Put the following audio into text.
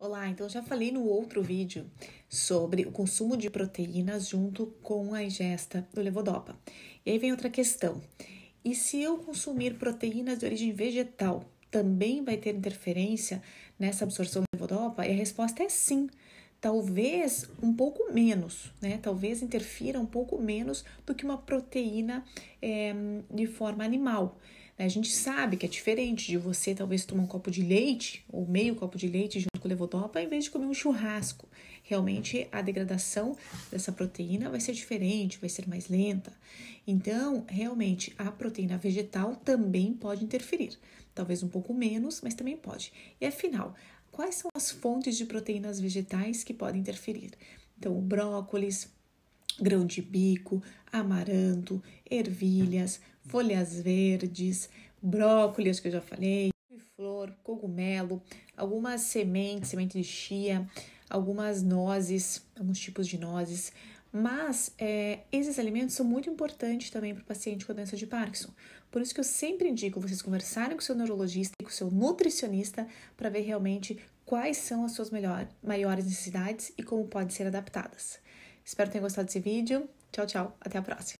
Olá, então já falei no outro vídeo sobre o consumo de proteínas junto com a ingesta do levodopa. E aí vem outra questão. E se eu consumir proteínas de origem vegetal, também vai ter interferência nessa absorção do levodopa? E a resposta é sim talvez um pouco menos, né? Talvez interfira um pouco menos do que uma proteína é, de forma animal. Né? A gente sabe que é diferente de você talvez tomar um copo de leite ou meio copo de leite junto com levodopa em vez de comer um churrasco. Realmente a degradação dessa proteína vai ser diferente, vai ser mais lenta. Então, realmente a proteína vegetal também pode interferir. Talvez um pouco menos, mas também pode. E afinal, quais são as fontes de proteínas vegetais que podem interferir. Então, brócolis, grão de bico, amaranto, ervilhas, folhas verdes, brócolis, que eu já falei, flor, cogumelo, algumas sementes, semente de chia, algumas nozes, alguns tipos de nozes, mas é, esses alimentos são muito importantes também para o paciente com a doença de Parkinson. Por isso que eu sempre indico vocês conversarem com o seu neurologista e com o seu nutricionista para ver realmente quais são as suas melhor, maiores necessidades e como podem ser adaptadas. Espero que tenham gostado desse vídeo. Tchau, tchau. Até a próxima.